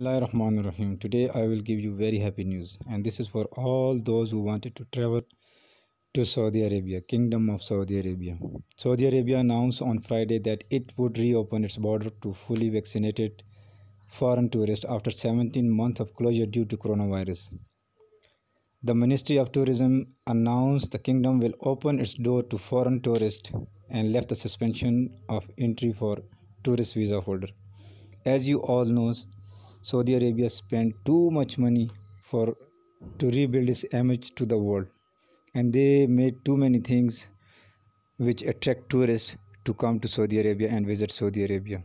Rahman Rahim. Today I will give you very happy news and this is for all those who wanted to travel to Saudi Arabia, Kingdom of Saudi Arabia. Saudi Arabia announced on Friday that it would reopen its border to fully vaccinated foreign tourists after 17 months of closure due to coronavirus. The Ministry of Tourism announced the kingdom will open its door to foreign tourists and left the suspension of entry for tourist visa holder. As you all know. Saudi Arabia spent too much money for to rebuild its image to the world and they made too many things which attract tourists to come to Saudi Arabia and visit Saudi Arabia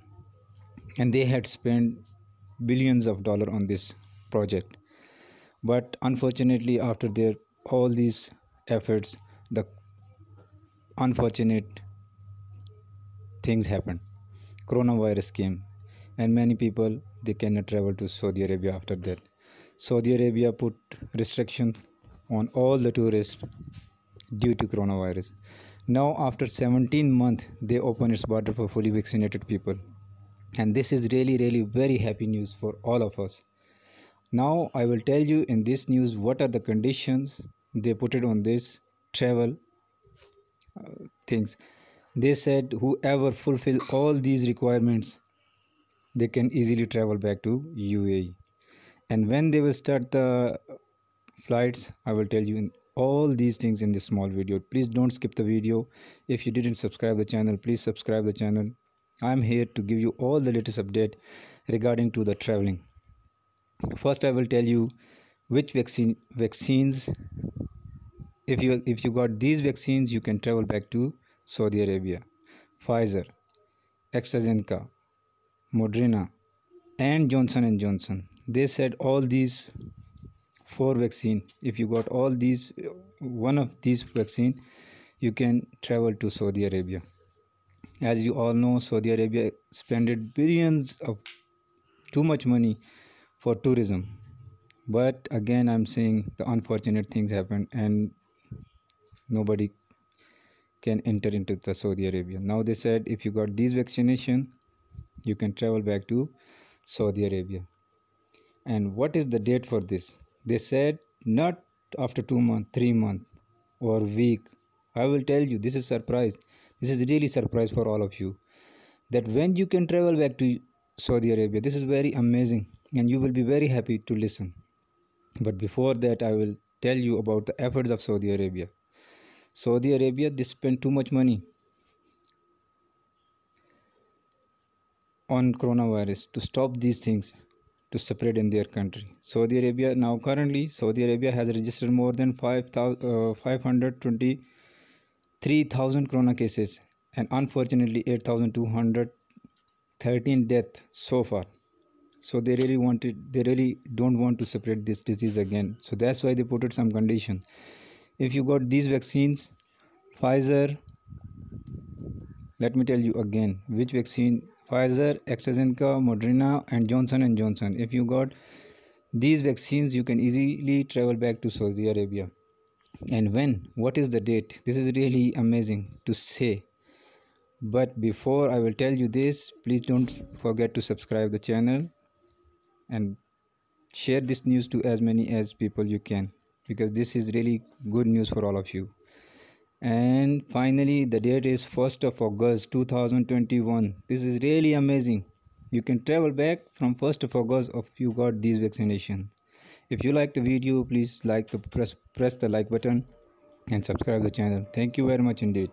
and they had spent billions of dollar on this project but unfortunately after their all these efforts the unfortunate things happened coronavirus came and many people they cannot travel to Saudi Arabia after that. Saudi Arabia put restriction on all the tourists due to coronavirus. Now, after 17 months, they open its border for fully vaccinated people. And this is really, really very happy news for all of us. Now, I will tell you in this news what are the conditions they put it on this travel uh, things. They said whoever fulfill all these requirements they can easily travel back to UAE and when they will start the flights I will tell you all these things in this small video please don't skip the video if you didn't subscribe the channel please subscribe the channel I'm here to give you all the latest update regarding to the traveling first I will tell you which vaccine vaccines if you if you got these vaccines you can travel back to Saudi Arabia Pfizer AstraZeneca Moderna, and Johnson and Johnson. They said all these four vaccine. If you got all these, one of these vaccine, you can travel to Saudi Arabia. As you all know, Saudi Arabia spent billions of too much money for tourism. But again, I'm saying the unfortunate things happen and nobody can enter into the Saudi Arabia. Now they said if you got this vaccination, you can travel back to Saudi Arabia. And what is the date for this? They said not after two months, three months, or week. I will tell you this is surprise. This is really surprise for all of you that when you can travel back to Saudi Arabia. This is very amazing, and you will be very happy to listen. But before that, I will tell you about the efforts of Saudi Arabia. Saudi Arabia they spend too much money on coronavirus to stop these things to spread in their country. Saudi Arabia now currently Saudi Arabia has registered more than 5, uh, 523,000 corona cases and unfortunately 8,213 deaths so far. So they really wanted they really don't want to spread this disease again. So that's why they put it some condition. If you got these vaccines, Pfizer, let me tell you again which vaccine Pfizer, AstraZeneca, Moderna and Johnson & Johnson. If you got these vaccines, you can easily travel back to Saudi Arabia. And when? What is the date? This is really amazing to say. But before I will tell you this, please don't forget to subscribe the channel and share this news to as many as people you can because this is really good news for all of you and finally the date is 1st of august 2021 this is really amazing you can travel back from 1st of august if you got this vaccination if you like the video please like the press press the like button and subscribe the channel thank you very much indeed